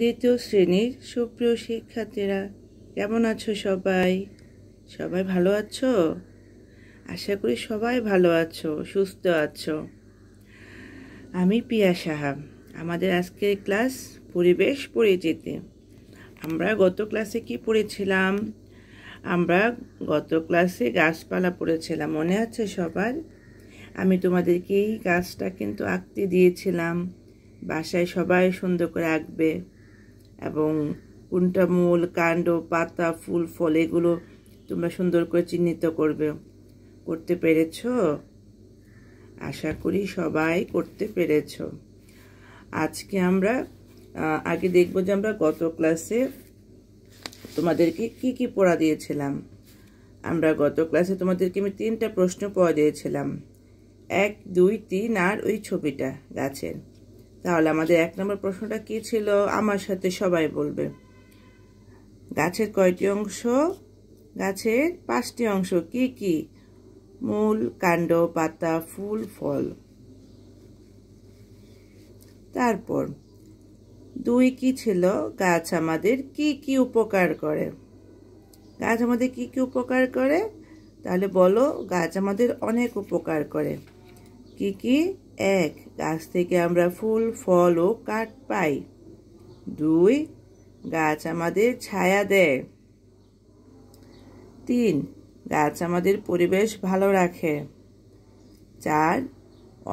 দ্বিতীয় শ্রেণীর সুপ্রিয় শিক্ষার্থীরা কেমন আছো সবাই সবাই ভালো আছো আশা করি সবাই ভালো আছো সুস্থ আছো আমি পিয়া সাহা আমাদের আজকের ক্লাস পরিবেশ পরিচিতি আমরা গত ক্লাসে কি পড়েছিলাম আমরা গত ক্লাসে গাছপালা পড়েছিলাম মনে আছে সবার আমি তোমাদেরকে এই গাছটা কিন্তু আঁকতে দিয়েছিলাম বাসায় সবাই সুন্দর করে আঁকবে এবং কোনটা মূল কাণ্ড পাতা ফুল ফল এগুলো তোমরা সুন্দর করে চিহ্নিত করবে করতে পেরেছ আশা করি সবাই করতে পেরেছ আজকে আমরা আগে দেখব যে আমরা গত ক্লাসে তোমাদেরকে কি কি পড়া দিয়েছিলাম আমরা গত ক্লাসে তোমাদেরকে আমি তিনটা প্রশ্ন পড়া দিয়েছিলাম এক দুই তিন আর ওই ছবিটা গাছের তাহলে আমাদের এক নম্বর প্রশ্নটা কি ছিল আমার সাথে সবাই বলবে গাছের কয়টি অংশ গাছের পাঁচটি অংশ কি কি মূল কাণ্ড পাতা ফুল ফল তারপর দুই কি ছিল গাছ আমাদের কি কি উপকার করে গাছ আমাদের কি কি উপকার করে তাহলে বলো গাছ আমাদের অনেক উপকার করে কি কি এক গাছ থেকে আমরা ফুল ফল ও কাঠ পাই দুই গাছ আমাদের ছায়া দেয় তিন গাছ আমাদের পরিবেশ ভালো রাখে চার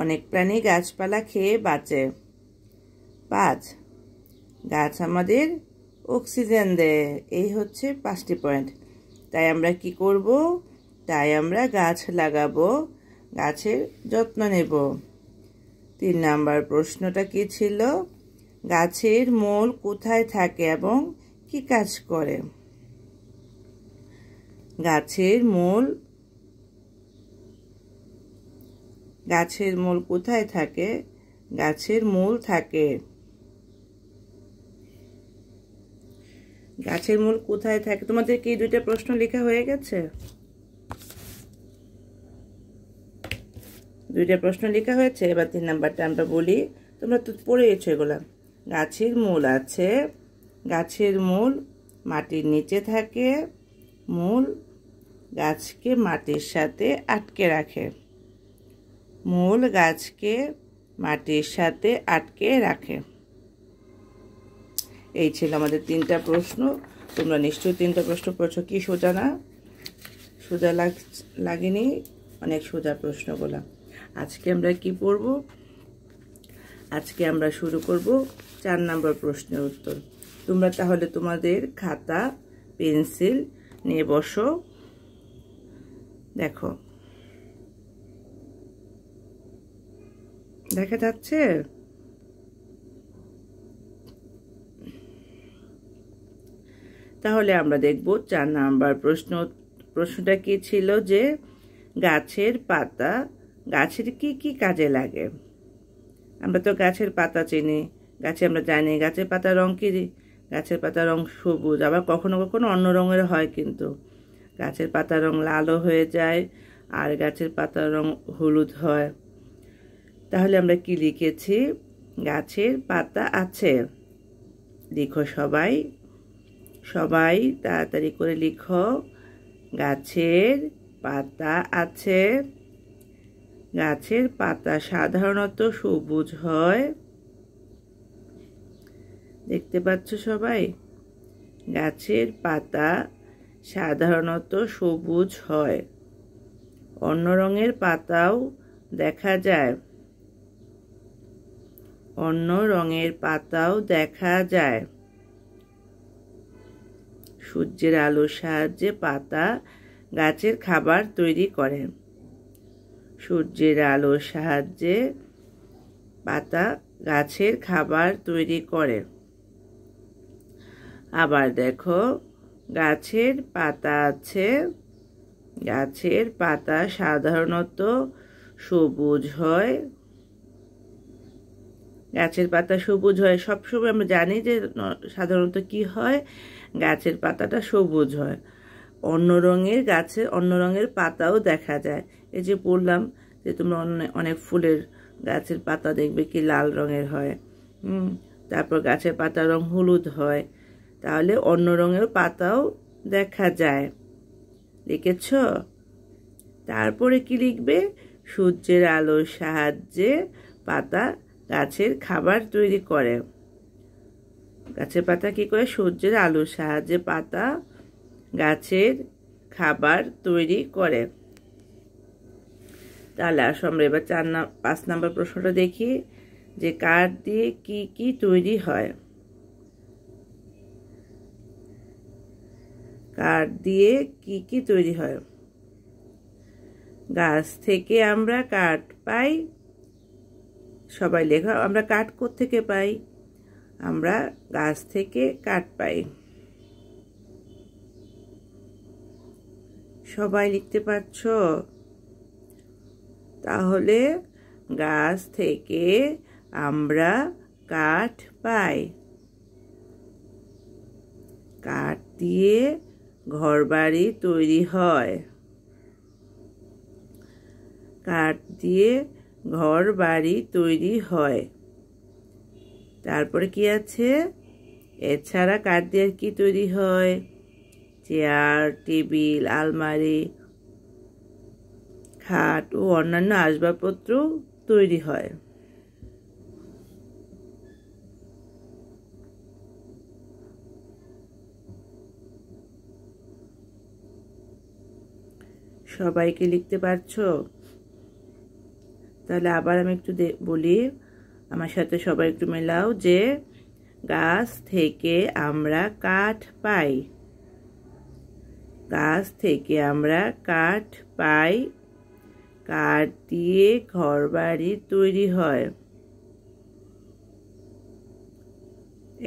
অনেক প্রাণী গাছপালা খেয়ে বাঁচে পাঁচ গাছ আমাদের অক্সিজেন দেয় এই হচ্ছে পাঁচটি পয়েন্ট তাই আমরা কি করব তাই আমরা গাছ লাগাবো গাছের যত্ন নেব তিন নাম্বার প্রশ্নটা কি ছিল গাছের মূল কোথায় থাকে এবং কি কাজ করে গাছের মূল গাছের মূল কোথায় থাকে গাছের মূল থাকে গাছের মূল কোথায় থাকে তোমাদের কি দুইটা প্রশ্ন লেখা হয়ে গেছে দুইটা প্রশ্ন লেখা হয়েছে এবার তিন নাম্বারটা আমরা বলি তোমরা তো পড়েছো এগুলা গাছের মূল আছে গাছের মূল মাটির নিচে থাকে মূল গাছকে মাটির সাথে আটকে রাখে মূল গাছকে মাটির সাথে আটকে রাখে এই ছিল আমাদের তিনটা প্রশ্ন তোমরা নিশ্চয়ই তিনটা প্রশ্ন করছো কি সোজা না সোজা লাগেনি অনেক সোজা প্রশ্নগুলা আজকে আমরা কি পড়ব আজকে আমরা শুরু করব চার নম্বর প্রশ্নের উত্তর তোমরা তাহলে তোমাদের খাতা পেন্সিল নিয়ে বসো দেখো দেখা যাচ্ছে তাহলে আমরা দেখব চার নাম্বার প্রশ্ন প্রশ্নটা কি ছিল যে গাছের পাতা গাছের কি কি কাজে লাগে আমরা তো গাছের পাতা চিনি গাছে আমরা জানি গাছের পাতা রং কী গাছের পাতা রং সবুজ আবার কখনো কখনো অন্য রঙের হয় কিন্তু গাছের পাতা রং লালও হয়ে যায় আর গাছের পাতা রং হলুদ হয় তাহলে আমরা কি লিখেছি গাছের পাতা আছে লিখো সবাই সবাই তাড়াতাড়ি করে লিখো গাছের পাতা আছে গাছের পাতা সাধারণত সবুজ হয় দেখতে পাচ্ছ সবাই গাছের পাতা সাধারণত সবুজ হয় অন্য রঙের পাতাও দেখা যায় অন্য রঙের পাতাও দেখা যায় সূর্যের আলোর সাহায্যে পাতা গাছের খাবার তৈরি করেন সূর্যের আলোর সাহায্যে পাতা গাছের খাবার তৈরি করে আবার দেখো গাছের পাতা আছে গাছের পাতা সাধারণত সবুজ হয় গাছের পাতা সবুজ হয় সবসময় আমরা জানি যে সাধারণত কি হয় গাছের পাতাটা সবুজ হয় অন্য রঙের গাছের অন্য রঙের পাতাও দেখা যায় এই যে পড়লাম যে তোমরা অনেক ফুলের গাছের পাতা দেখবে কি লাল রঙের হয় হুম তারপর গাছের পাতার রং হলুদ হয় তাহলে অন্য রঙের পাতাও দেখা যায় লিখেছ তারপরে কি লিখবে সূর্যের আলোর সাহায্যে পাতা গাছের খাবার তৈরি করে গাছের পাতা কি করে সূর্যের আলোর সাহায্যে পাতা গাছের খাবার তৈরি করে তাহলে আসো আমরা এবার চার নাম পাঁচ নাম্বার প্রশ্নটা দেখি যে কাঠ দিয়ে কি কি তৈরি হয় কাঠ দিয়ে কি কি তৈরি হয় গাছ থেকে আমরা কাঠ পাই সবাই লেখা আমরা কাঠ থেকে পাই আমরা গাছ থেকে কাঠ পাই সবাই লিখতে পারছো তাহলে গাছ থেকে আমরা কাঠ পাই কাঠ দিয়ে ঘরবাড়ি তৈরি হয় কাঠ দিয়ে ঘর বাড়ি তৈরি হয় তারপরে কি আছে এছাড়া কাঠ দিয়ে কি তৈরি হয় চেয়ার টেবিল আলমারি খাট ও অন্যান্য আসবাবপত্র তৈরি হয় সবাইকে লিখতে পারছ তাহলে আবার আমি একটু বলি আমার সাথে সবাই একটু মেলাও যে গাছ থেকে আমরা কাঠ পাই গাছ থেকে আমরা কাঠ পাই কাঠ দিয়ে ঘরবাড়ি তৈরি হয়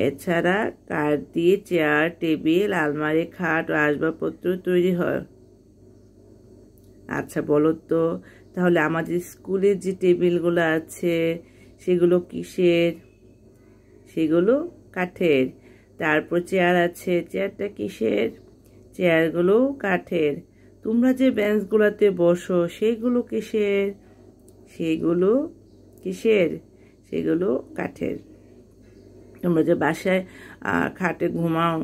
এছাড়া কাঠ দিয়ে চেয়ার টেবিল আলমারি খাট ও আসবাবপত্র তৈরি হয় আচ্ছা বলো তো তাহলে আমাদের স্কুলের যে টেবিলগুলো আছে সেগুলো কিসের সেগুলো কাঠের তারপর চেয়ার আছে চেয়ারটা কিসের চেয়ারগুলো কাঠের তোমরা যে বেঞ্চগুলোতে বসো সেগুলো কিসের সেগুলো কিসের সেগুলো কাঠের তোমরা যে বাসায় খাটে ঘুমাও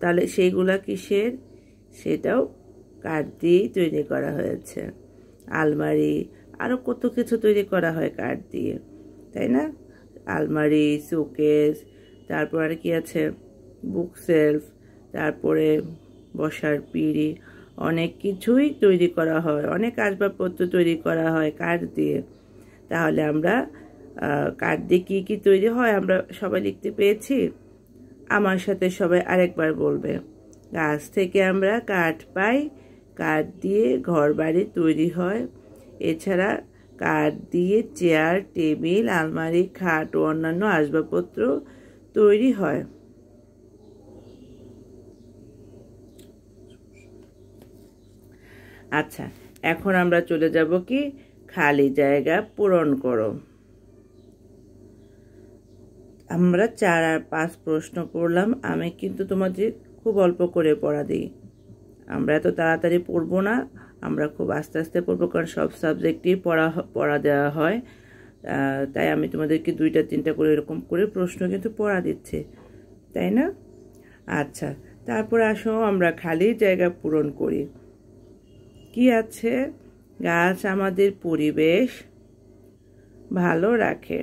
তাহলে সেইগুলা কিসের সেটাও কাঠ দিয়েই তৈরি করা হয়েছে আলমারি আরও কত কিছু তৈরি করা হয় কাঠ দিয়ে তাই না আলমারি শোকেস তারপর আর কি আছে বুক সেলফ তারপরে বসার পিড়ি অনেক কিছুই তৈরি করা হয় অনেক আসবাবপত্র তৈরি করা হয় কাঠ দিয়ে তাহলে আমরা কাঠ দিয়ে কী কী তৈরি হয় আমরা সবাই লিখতে পেয়েছি আমার সাথে সবাই আরেকবার বলবে গাছ থেকে আমরা কাঠ পাই কাঠ দিয়ে ঘর বাড়ি তৈরি হয় এছাড়া কাঠ দিয়ে চেয়ার টেবিল আলমারি খাট ও অন্যান্য আসবাবপত্র তৈরি হয় আচ্ছা এখন আমরা চলে যাব কি খালি জায়গা পূরণ করো আমরা চার আর পাঁচ প্রশ্ন করলাম আমি কিন্তু তোমাদের খুব অল্প করে পড়া দিই আমরা এত তাড়াতাড়ি পড়ব না আমরা খুব আস্তে আস্তে পড়বো কারণ সব সাবজেক্টেই পড়া পড়া দেওয়া হয় তাই আমি তোমাদেরকে দুইটা তিনটা করে এরকম করে প্রশ্ন কিন্তু পড়া দিচ্ছে তাই না আচ্ছা তারপর আসো আমরা খালি জায়গা পূরণ করি কি আছে গাছ আমাদের পরিবেশ ভালো রাখে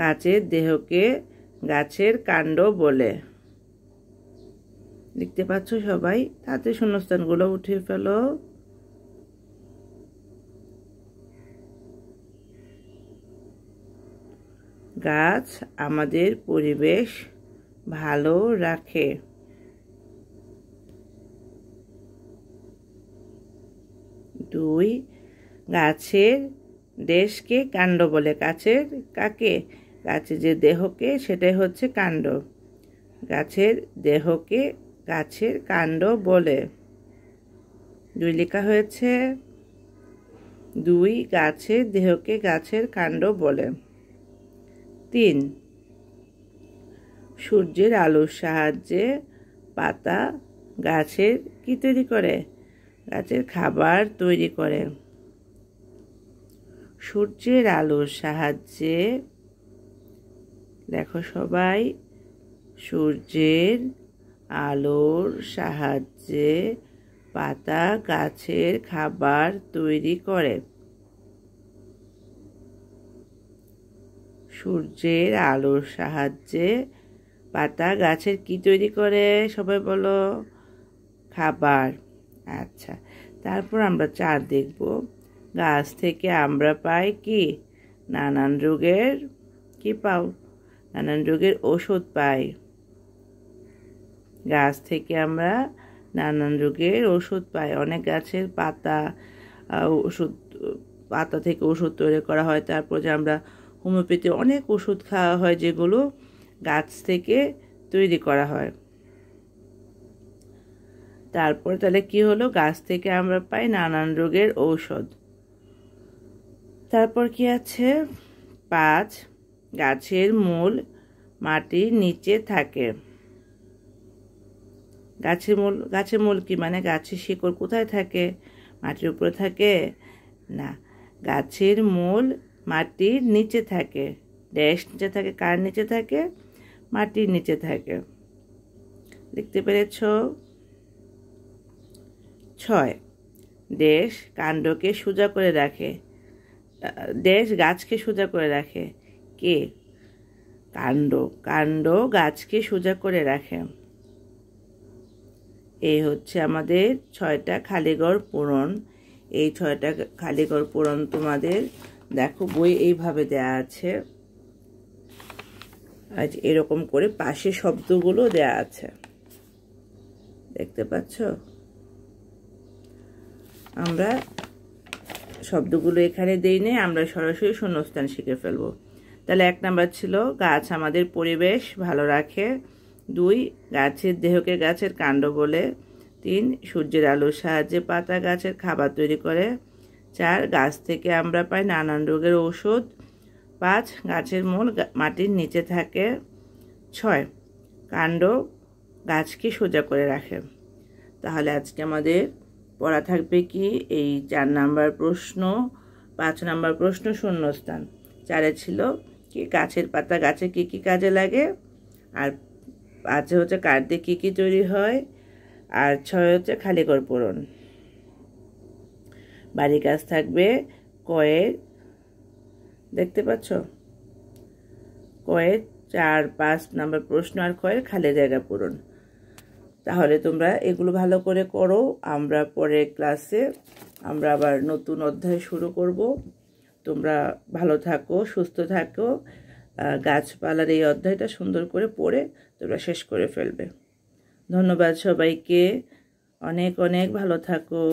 গাছের দেহকে গাছের কাণ্ড বলে দেখতে পাচ্ছ সবাই তাতে শূন্যস্থানগুলো উঠে ফেলো গাছ আমাদের পরিবেশ ভালো রাখে দুই গাছের দেশকে কাণ্ড বলে গাছের কাকে গাছের যে দেহকে সেটাই হচ্ছে কাণ্ড গাছের দেহকে গাছের কাণ্ড বলে দুই লেখা হয়েছে দুই গাছের দেহকে গাছের কাণ্ড বলে তিন সূর্যের আলোর সাহায্যে পাতা গাছের কী তৈরি করে গাছের খাবার তৈরি করে সূর্যের আলোর সাহায্যে দেখো সবাই সূর্যের আলোর সাহায্যে পাতা গাছের খাবার তৈরি করে সূর্যের আলোর সাহায্যে পাতা গাছের কি তৈরি করে সবাই বলো খাবার আচ্ছা তারপর আমরা চার দেখব গাছ থেকে আমরা পাই কি নানান রোগের কি পাও নানান রোগের ওষুধ পাই গাছ থেকে আমরা নানান রোগের ওষুধ পাই অনেক গাছের পাতা ওষুধ পাতা থেকে ওষুধ তৈরি করা হয় তারপর যে আমরা হোমিওপ্যাথি অনেক ওষুধ খাওয়া হয় যেগুলো গাছ থেকে তৈরি করা হয় তারপর তাহলে কি হলো গাছ থেকে আমরা পাই নানান রোগের ঔষধ তারপর কি আছে পাঁচ গাছের মূল মাটির নিচে থাকে গাছের মূল গাছের মূল কি মানে গাছের শিকড় কোথায় থাকে মাটির উপরে থাকে না গাছের মূল মাটির নিচে থাকে ড্যাশ নিচে থাকে কার নিচে থাকে মাটির নিচে থাকে লিখতে পেরেছ ছয় দেশ কাণ্ডকে সোজা করে রাখে দেশ গাছকে সোজা করে রাখে কে কাণ্ড কাণ্ড গাছকে সোজা করে রাখে এই হচ্ছে আমাদের ছয়টা খালিগড় পূরণ এই ছয়টা খালিগড় পূরণ তোমাদের দেখো বই এইভাবে দেয়া আছে আজ এরকম করে পাশে শব্দগুলো দেয়া আছে দেখতে পাচ্ছ আমরা শব্দগুলো এখানে দেই নেই আমরা সরাসরি শূন্যস্থান শিখে ফেলবো তাহলে এক নাম্বার ছিল গাছ আমাদের পরিবেশ ভালো রাখে দুই গাছের দেহকে গাছের কাণ্ড বলে তিন সূর্যের আলোর সাহায্যে পাতা গাছের খাবার তৈরি করে চার গাছ থেকে আমরা পাই নানান রোগের ওষুধ পাঁচ গাছের মূল মাটির নিচে থাকে ছয় কাণ্ড গাছকে সোজা করে রাখে তাহলে আজকে আমাদের পড়া থাকবে কি এই চার নাম্বার প্রশ্ন পাঁচ নাম্বার প্রশ্ন শূন্যস্থান চারে ছিল কি গাছের পাতা গাছে কি কি কাজে লাগে আর পাঁচে হচ্ছে কাঠ দিয়ে কী কী তৈরি হয় আর ছয় হচ্ছে খালি করপূরণ বাড়ি কাজ থাকবে কয়েক দেখতে পাচ্ছ কয়েক চার পাঁচ নাম্বার প্রশ্ন আর কয়ের খালি জায়গা পূরণ তাহলে তোমরা এগুলো ভালো করে করো আমরা পরে ক্লাসে আমরা আবার নতুন অধ্যায় শুরু করব তোমরা ভালো থাকো সুস্থ থাকো গাছপালার এই অধ্যায়টা সুন্দর করে পড়ে তোমরা শেষ করে ফেলবে ধন্যবাদ সবাইকে অনেক অনেক ভালো থাকো